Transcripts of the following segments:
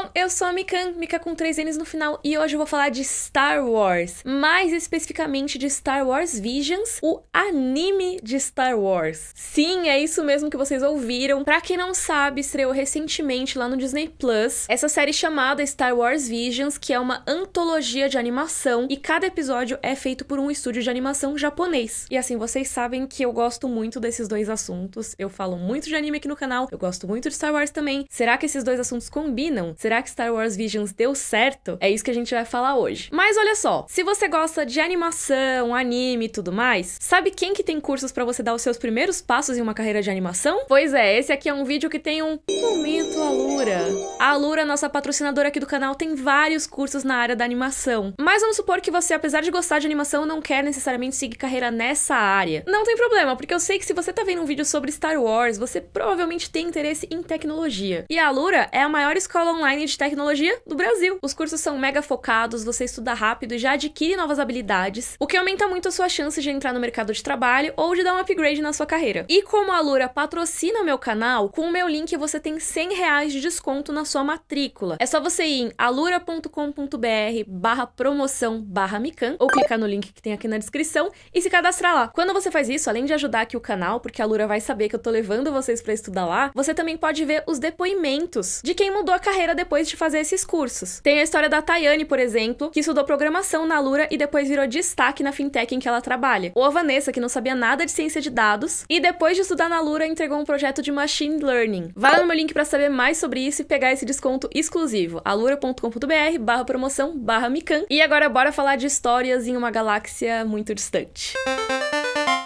Bom, então, eu sou a Mikan, Mika com três N's no final, e hoje eu vou falar de Star Wars, mais especificamente de Star Wars Visions, o anime de Star Wars. Sim, é isso mesmo que vocês ouviram. Para quem não sabe, estreou recentemente lá no Disney Plus essa série chamada Star Wars Visions, que é uma antologia de animação e cada episódio é feito por um estúdio de animação japonês. E assim, vocês sabem que eu gosto muito desses dois assuntos. Eu falo muito de anime aqui no canal, eu gosto muito de Star Wars também. Será que esses dois assuntos combinam? Será que Star Wars Visions deu certo? É isso que a gente vai falar hoje. Mas olha só, se você gosta de animação, anime e tudo mais, sabe quem que tem cursos para você dar os seus primeiros passos em uma carreira de animação? Pois é, esse aqui é um vídeo que tem um momento Alura. A Alura, nossa patrocinadora aqui do canal, tem vários cursos na área da animação. Mas vamos supor que você, apesar de gostar de animação, não quer necessariamente seguir carreira nessa área. Não tem problema, porque eu sei que se você tá vendo um vídeo sobre Star Wars, você provavelmente tem interesse em tecnologia. E a Alura é a maior escola online de tecnologia do Brasil. Os cursos são mega focados, você estuda rápido e já adquire novas habilidades, o que aumenta muito a sua chance de entrar no mercado de trabalho ou de dar um upgrade na sua carreira. E como a Lura patrocina o meu canal, com o meu link você tem 100 reais de desconto na sua matrícula. É só você ir em alura.com.br barra promoção barra mican ou clicar no link que tem aqui na descrição e se cadastrar lá. Quando você faz isso, além de ajudar aqui o canal, porque a Lura vai saber que eu tô levando vocês para estudar lá, você também pode ver os depoimentos de quem mudou a carreira depois depois de fazer esses cursos. Tem a história da Tayane, por exemplo, que estudou programação na Lura e depois virou destaque na fintech em que ela trabalha. Ou a Vanessa, que não sabia nada de ciência de dados e depois de estudar na Lura entregou um projeto de machine learning. Vá lá no meu link para saber mais sobre isso e pegar esse desconto exclusivo. alura.com.br barra promoção barra mican. E agora bora falar de histórias em uma galáxia muito distante. Música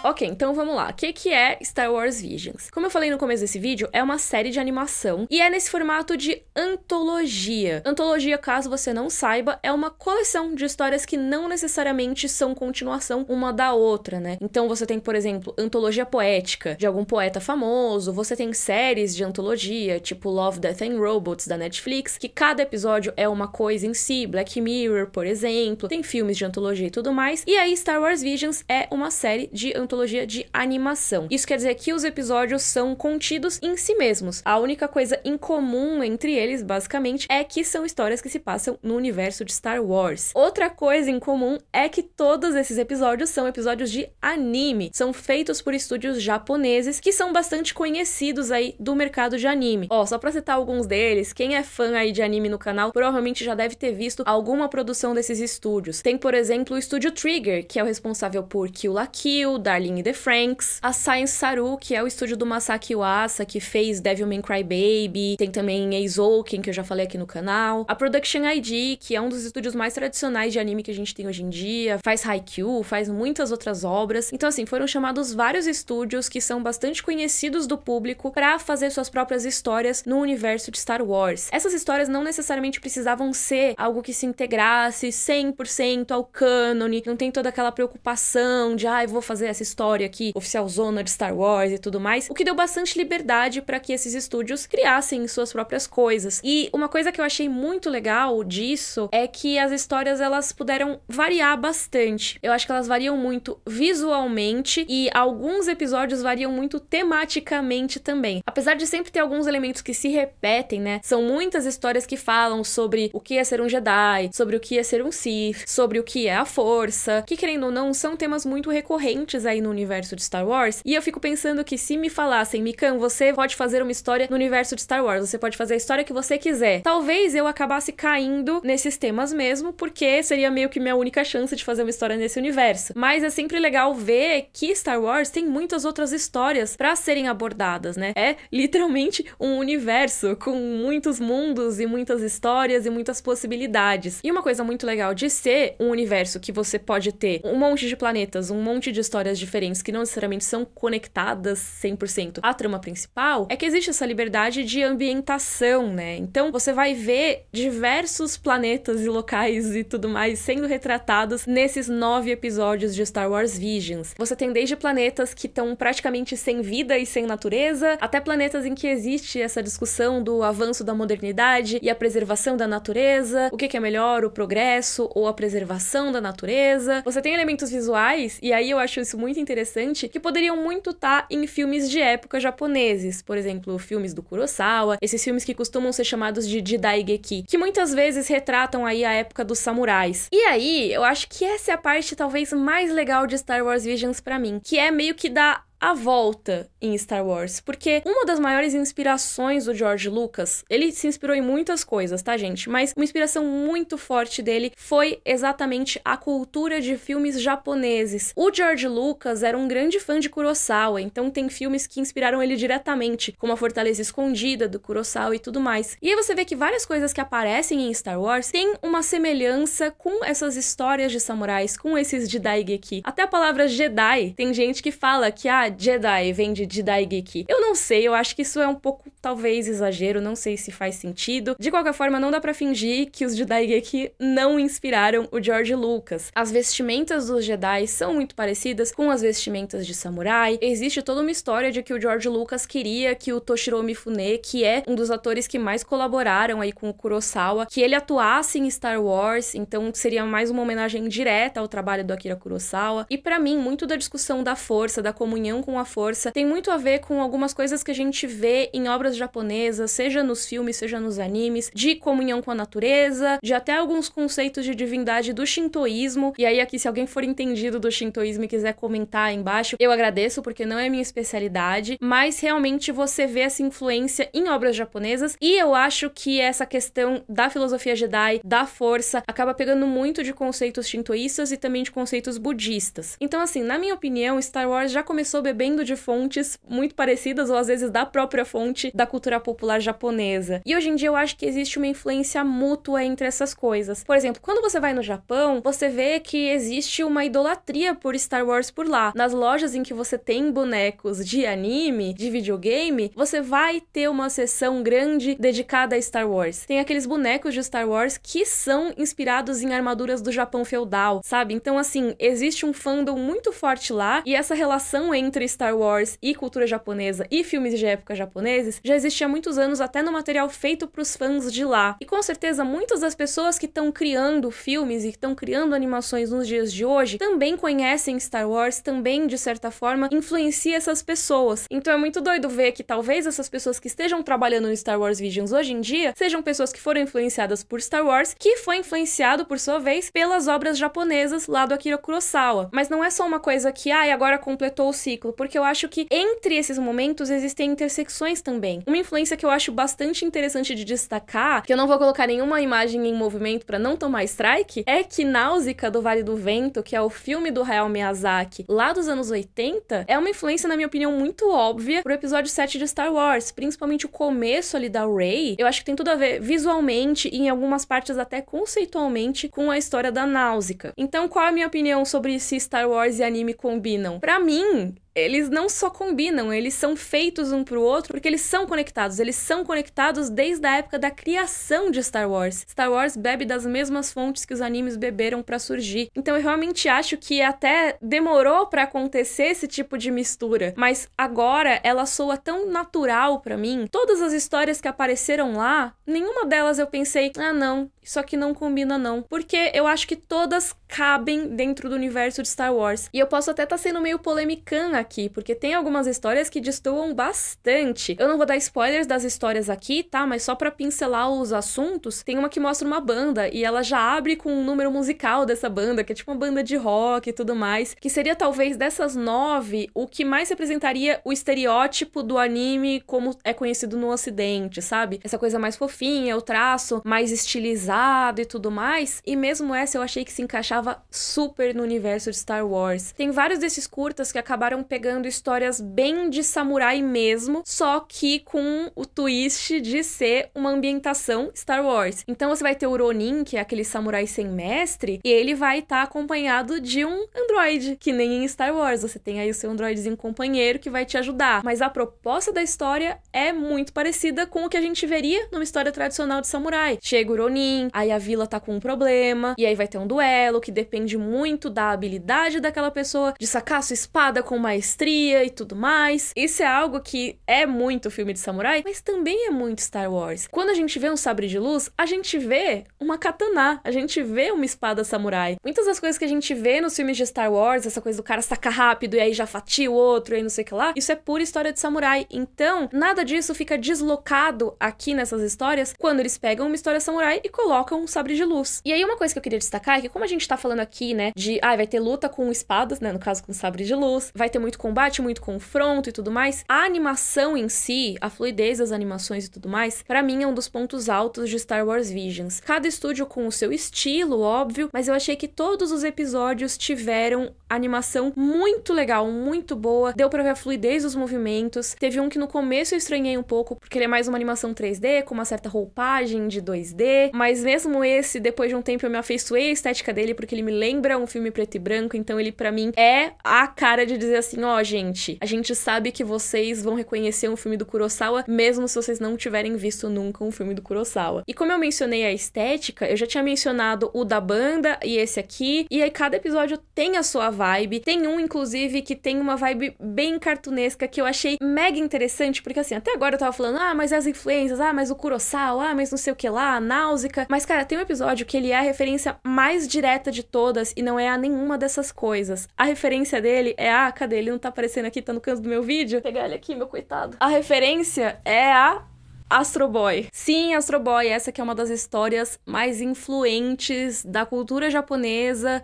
Ok, então vamos lá. O que, que é Star Wars Visions? Como eu falei no começo desse vídeo, é uma série de animação e é nesse formato de antologia. Antologia, caso você não saiba, é uma coleção de histórias que não necessariamente são continuação uma da outra, né? Então você tem, por exemplo, antologia poética de algum poeta famoso, você tem séries de antologia, tipo Love, Death and Robots da Netflix, que cada episódio é uma coisa em si, Black Mirror, por exemplo, tem filmes de antologia e tudo mais. E aí Star Wars Visions é uma série de antologia de animação. Isso quer dizer que os episódios são contidos em si mesmos. A única coisa em comum entre eles, basicamente, é que são histórias que se passam no universo de Star Wars. Outra coisa em comum é que todos esses episódios são episódios de anime, são feitos por estúdios japoneses que são bastante conhecidos aí do mercado de anime. Ó, só pra citar alguns deles, quem é fã aí de anime no canal provavelmente já deve ter visto alguma produção desses estúdios. Tem, por exemplo, o estúdio Trigger, que é o responsável por Kill la Kill, Darling Aline Franks, a Science Saru, que é o estúdio do Masaki Uasa, que fez Devil May Cry Baby, tem também Eizouken, que eu já falei aqui no canal, a Production ID, que é um dos estúdios mais tradicionais de anime que a gente tem hoje em dia, faz Haikyuu, faz muitas outras obras. Então assim, foram chamados vários estúdios que são bastante conhecidos do público para fazer suas próprias histórias no universo de Star Wars. Essas histórias não necessariamente precisavam ser algo que se integrasse 100% ao cânone, não tem toda aquela preocupação de, ah, vou fazer essa história aqui, oficial zona de Star Wars e tudo mais, o que deu bastante liberdade para que esses estúdios criassem suas próprias coisas. E uma coisa que eu achei muito legal disso é que as histórias elas puderam variar bastante. Eu acho que elas variam muito visualmente e alguns episódios variam muito tematicamente também. Apesar de sempre ter alguns elementos que se repetem, né? São muitas histórias que falam sobre o que é ser um Jedi, sobre o que é ser um Sith, sobre o que é a força, que querendo ou não são temas muito recorrentes aí no universo de Star Wars. E eu fico pensando que se me falassem, Mikan, você pode fazer uma história no universo de Star Wars, você pode fazer a história que você quiser. Talvez eu acabasse caindo nesses temas mesmo, porque seria meio que minha única chance de fazer uma história nesse universo. Mas é sempre legal ver que Star Wars tem muitas outras histórias para serem abordadas, né? É literalmente um universo com muitos mundos e muitas histórias e muitas possibilidades. E uma coisa muito legal de ser um universo que você pode ter um monte de planetas, um monte de histórias diferentes que não necessariamente são conectadas 100% à trama principal, é que existe essa liberdade de ambientação, né? Então você vai ver diversos planetas e locais e tudo mais sendo retratados nesses nove episódios de Star Wars Visions. Você tem desde planetas que estão praticamente sem vida e sem natureza, até planetas em que existe essa discussão do avanço da modernidade e a preservação da natureza, o que é melhor, o progresso ou a preservação da natureza. Você tem elementos visuais, e aí eu acho isso muito muito interessante que poderiam muito estar tá em filmes de época japoneses, por exemplo, filmes do Kurosawa, esses filmes que costumam ser chamados de Jidaigeki, que muitas vezes retratam aí a época dos samurais. E aí, eu acho que essa é a parte talvez mais legal de Star Wars Visions para mim, que é meio que da a volta em Star Wars, porque uma das maiores inspirações do George Lucas, ele se inspirou em muitas coisas, tá, gente? Mas uma inspiração muito forte dele foi exatamente a cultura de filmes japoneses. O George Lucas era um grande fã de Kurosawa, então tem filmes que inspiraram ele diretamente, como A Fortaleza Escondida do Kurosawa e tudo mais. E aí você vê que várias coisas que aparecem em Star Wars têm uma semelhança com essas histórias de samurais, com esses Jidaigeki. Até a palavra Jedi, tem gente que fala que ah, Jedi vem de Jedi Geek. Eu não sei, eu acho que isso é um pouco Talvez exagero, não sei se faz sentido. De qualquer forma, não dá para fingir que os Jedi Geek não inspiraram o George Lucas. As vestimentas dos Jedi são muito parecidas com as vestimentas de samurai. Existe toda uma história de que o George Lucas queria que o Toshiro Mifune, que é um dos atores que mais colaboraram aí com o Kurosawa, que ele atuasse em Star Wars, então seria mais uma homenagem direta ao trabalho do Akira Kurosawa. E para mim, muito da discussão da força, da comunhão com a força, tem muito a ver com algumas coisas que a gente vê em obras culturas japonesas, seja nos filmes, seja nos animes, de comunhão com a natureza, de até alguns conceitos de divindade do shintoísmo. E aí, aqui, se alguém for entendido do shintoísmo e quiser comentar aí embaixo, eu agradeço, porque não é minha especialidade, mas realmente você vê essa influência em obras japonesas. E eu acho que essa questão da filosofia Jedi, da força, acaba pegando muito de conceitos shintoístas e também de conceitos budistas. Então, assim, na minha opinião, Star Wars já começou bebendo de fontes muito parecidas, ou às vezes da própria fonte da da cultura popular japonesa. E hoje em dia eu acho que existe uma influência mútua entre essas coisas. Por exemplo, quando você vai no Japão, você vê que existe uma idolatria por Star Wars por lá. Nas lojas em que você tem bonecos de anime, de videogame, você vai ter uma seção grande dedicada a Star Wars. Tem aqueles bonecos de Star Wars que são inspirados em armaduras do Japão feudal, sabe? Então, assim, existe um fandom muito forte lá e essa relação entre Star Wars e cultura japonesa e filmes de época japoneses já já existia há muitos anos, até no material feito para os fãs de lá. E com certeza muitas das pessoas que estão criando filmes e que estão criando animações nos dias de hoje também conhecem Star Wars, também de certa forma influencia essas pessoas. Então é muito doido ver que talvez essas pessoas que estejam trabalhando no Star Wars Visions hoje em dia sejam pessoas que foram influenciadas por Star Wars, que foi influenciado por sua vez pelas obras japonesas lá do Akira Kurosawa. Mas não é só uma coisa que, ah, agora completou o ciclo, porque eu acho que entre esses momentos existem intersecções também. Uma influência que eu acho bastante interessante de destacar, que eu não vou colocar nenhuma imagem em movimento para não tomar strike, é que Náusea do Vale do Vento, que é o filme do Hayao Miyazaki lá dos anos 80, é uma influência, na minha opinião, muito óbvia pro episódio 7 de Star Wars, principalmente o começo ali da Rey. Eu acho que tem tudo a ver visualmente e em algumas partes até conceitualmente com a história da Náusea. Então, qual é a minha opinião sobre se Star Wars e anime combinam? Para mim, eles não só combinam, eles são feitos um pro outro porque eles são conectados. Eles são conectados desde a época da criação de Star Wars. Star Wars bebe das mesmas fontes que os animes beberam para surgir. Então eu realmente acho que até demorou para acontecer esse tipo de mistura, mas agora ela soa tão natural para mim. Todas as histórias que apareceram lá, nenhuma delas eu pensei, ah não, isso aqui não combina não, porque eu acho que todas cabem dentro do universo de Star Wars. E eu posso até estar tá sendo meio polemicana aqui, porque tem algumas histórias que destoam bastante. Eu não vou dar spoilers das histórias aqui, tá? Mas só para pincelar os assuntos, tem uma que mostra uma banda e ela já abre com um número musical dessa banda, que é tipo uma banda de rock e tudo mais, que seria talvez dessas nove o que mais representaria o estereótipo do anime como é conhecido no ocidente, sabe? Essa coisa mais fofinha, o traço mais estilizado e tudo mais. E mesmo essa eu achei que se encaixava super no universo de Star Wars. Tem vários desses curtas que acabaram pegando histórias bem de samurai mesmo, só que com o twist de ser uma ambientação Star Wars. Então você vai ter o Ronin, que é aquele samurai sem mestre, e ele vai estar tá acompanhado de um androide, que nem em Star Wars. Você tem aí o seu androidezinho companheiro que vai te ajudar. Mas a proposta da história é muito parecida com o que a gente veria numa história tradicional de samurai. Chega o Ronin, aí a vila tá com um problema, e aí vai ter um duelo que depende muito da habilidade daquela pessoa de sacar sua espada com mais maestria e tudo mais. Isso é algo que é muito filme de samurai, mas também é muito Star Wars. Quando a gente vê um sabre de luz, a gente vê uma katana, a gente vê uma espada samurai. Muitas das coisas que a gente vê nos filmes de Star Wars, essa coisa do cara sacar rápido e aí já fatia o outro e aí não sei o que lá, isso é pura história de samurai. Então, nada disso fica deslocado aqui nessas histórias quando eles pegam uma história samurai e colocam um sabre de luz. E aí, uma coisa que eu queria destacar é que, como a gente tá falando aqui, né, de ah, vai ter luta com espadas, né, no caso com sabre de luz, vai ter muito muito combate, muito confronto e tudo mais, a animação em si, a fluidez das animações e tudo mais, para mim é um dos pontos altos de Star Wars Visions. Cada estúdio com o seu estilo, óbvio, mas eu achei que todos os episódios tiveram animação muito legal, muito boa. Deu pra ver a fluidez dos movimentos. Teve um que no começo eu estranhei um pouco, porque ele é mais uma animação 3D, com uma certa roupagem de 2D. Mas mesmo esse, depois de um tempo, eu me afeiçoei à estética dele, porque ele me lembra um filme preto e branco. Então ele, para mim, é a cara de dizer assim: ó, oh, gente, a gente sabe que vocês vão reconhecer um filme do Kurosawa, mesmo se vocês não tiverem visto nunca um filme do Kurosawa. E como eu mencionei a estética, eu já tinha mencionado o da banda e esse aqui. E aí cada episódio tem a sua vibe vibe. Tem um, inclusive, que tem uma vibe bem cartunesca que eu achei mega interessante, porque assim, até agora eu tava falando, ah, mas as influências, ah, mas o Kurosawa, ah, mas não sei o que lá, a Náusea. Mas, cara, tem um episódio que ele é a referência mais direta de todas e não é a nenhuma dessas coisas. A referência dele é a. Ah, cadê? Ele não tá aparecendo aqui, tá no canto do meu vídeo? Vou pegar ele aqui, meu coitado. A referência é a Astro Boy. Sim, Astro Boy, essa que é uma das histórias mais influentes da cultura japonesa.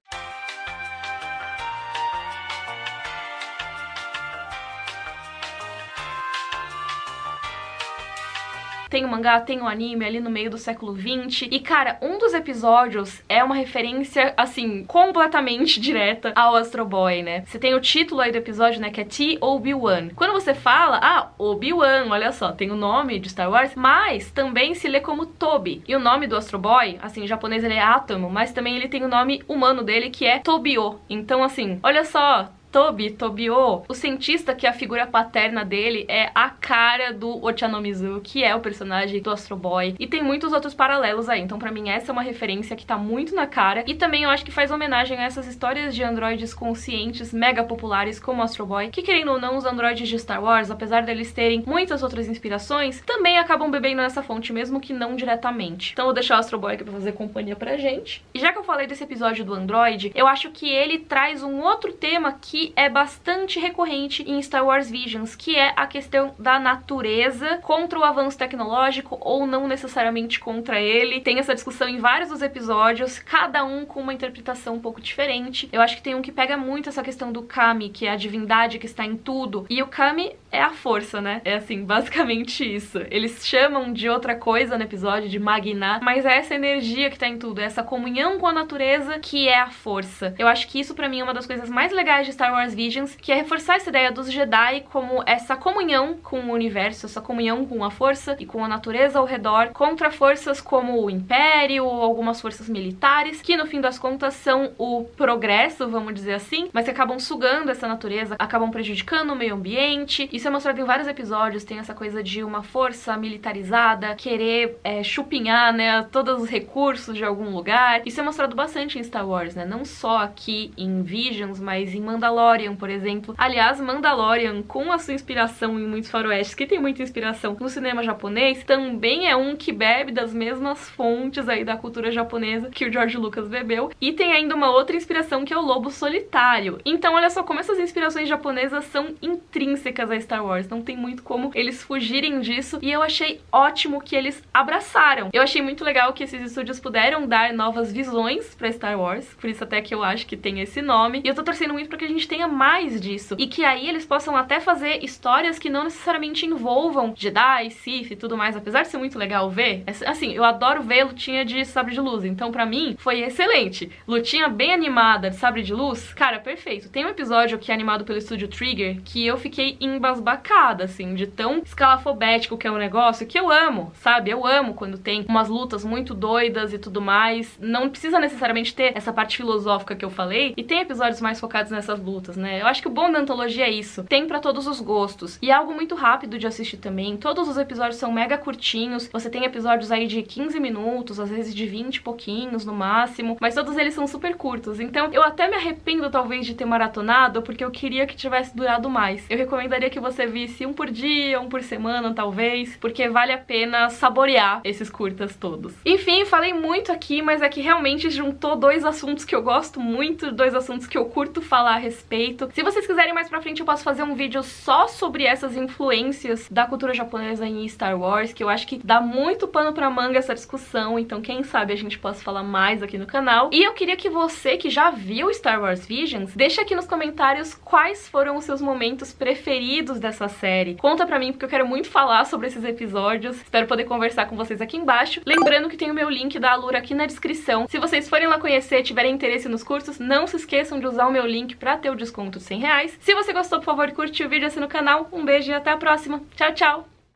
tem o mangá, tem o anime ali no meio do século 20. E cara, um dos episódios é uma referência assim completamente direta ao Astro Boy, né? Você tem o título aí do episódio, né, que é T Obi-Wan. Quando você fala, ah, Obi-Wan, olha só, tem o nome de Star Wars, mas também se lê como Toby. E o nome do Astro Boy, assim, em japonês ele é Atomo, mas também ele tem o nome humano dele que é Tobio. Então assim, olha só, Tobi, Tobio, o cientista que é a figura paterna dele é a cara do Ochanomizu, que é o personagem do Astro Boy, e tem muitos outros paralelos aí. Então, para mim, essa é uma referência que tá muito na cara, e também eu acho que faz homenagem a essas histórias de androides conscientes mega populares como Astro Boy, que querendo ou não, os androides de Star Wars, apesar deles terem muitas outras inspirações, também acabam bebendo nessa fonte, mesmo que não diretamente. Então, vou deixar o Astro Boy aqui pra fazer companhia pra gente. E já que eu falei desse episódio do android, eu acho que ele traz um outro tema que que é bastante recorrente em Star Wars Visions, que é a questão da natureza contra o avanço tecnológico ou não necessariamente contra ele. Tem essa discussão em vários dos episódios, cada um com uma interpretação um pouco diferente. Eu acho que tem um que pega muito essa questão do Kami, que é a divindade que está em tudo. E o Kami é a força, né? É assim, basicamente isso. Eles chamam de outra coisa no episódio, de Magná, mas é essa energia que está em tudo, é essa comunhão com a natureza que é a força. Eu acho que isso para mim é uma das coisas mais legais de Star Star Wars Visions, que é reforçar essa ideia dos Jedi como essa comunhão com o universo, essa comunhão com a força e com a natureza ao redor, contra forças como o Império ou algumas forças militares, que no fim das contas são o progresso, vamos dizer assim, mas que acabam sugando essa natureza, acabam prejudicando o meio ambiente. Isso é mostrado em vários episódios, tem essa coisa de uma força militarizada querer é, chupinhar, né, todos os recursos de algum lugar. Isso é mostrado bastante em Star Wars, né, não só aqui em Visions, mas em Mandalorian Mandalorian, por exemplo. Aliás, Mandalorian, com a sua inspiração em muitos faroestes, que tem muita inspiração no cinema japonês, também é um que bebe das mesmas fontes aí da cultura japonesa que o George Lucas bebeu. E tem ainda uma outra inspiração que é o Lobo Solitário. Então, olha só como essas inspirações japonesas são intrínsecas a Star Wars. Não tem muito como eles fugirem disso. E eu achei ótimo que eles abraçaram. Eu achei muito legal que esses estúdios puderam dar novas visões para Star Wars. Por isso até que eu acho que tem esse nome. E eu tô torcendo muito para que a gente tenha mais disso. E que aí eles possam até fazer histórias que não necessariamente envolvam Jedi, Sith e tudo mais, apesar de ser muito legal ver. É, assim, eu adoro ver lutinha de sabre de luz, então para mim foi excelente. Lutinha bem animada de sabre de luz, cara, perfeito. Tem um episódio que é animado pelo estúdio Trigger que eu fiquei embasbacada, assim, de tão escalafobético que é o um negócio, que eu amo, sabe? Eu amo quando tem umas lutas muito doidas e tudo mais. Não precisa necessariamente ter essa parte filosófica que eu falei, e tem episódios mais focados nessas lutas adultas, né? Eu acho que o bom da antologia é isso. Tem para todos os gostos. E é algo muito rápido de assistir também. Todos os episódios são mega curtinhos. Você tem episódios aí de 15 minutos, às vezes de 20 e pouquinhos no máximo. Mas todos eles são super curtos. Então eu até me arrependo, talvez, de ter maratonado, porque eu queria que tivesse durado mais. Eu recomendaria que você visse um por dia, um por semana, talvez, porque vale a pena saborear esses curtas todos. Enfim, falei muito aqui, mas é que realmente juntou dois assuntos que eu gosto muito, dois assuntos que eu curto falar a respeito respeito. Se vocês quiserem mais pra frente, eu posso fazer um vídeo só sobre essas influências da cultura japonesa em Star Wars, que eu acho que dá muito pano pra manga essa discussão, então quem sabe a gente possa falar mais aqui no canal. E eu queria que você que já viu Star Wars Visions, deixe aqui nos comentários quais foram os seus momentos preferidos dessa série. Conta pra mim, porque eu quero muito falar sobre esses episódios. Espero poder conversar com vocês aqui embaixo. Lembrando que tem o meu link da Alura aqui na descrição. Se vocês forem lá conhecer, tiverem interesse nos cursos, não se esqueçam de usar o meu link pra ter ter o desconto de 100 reais. Se você gostou, por favor, curte o vídeo, assina o canal. Um beijo e até a próxima. Tchau, tchau!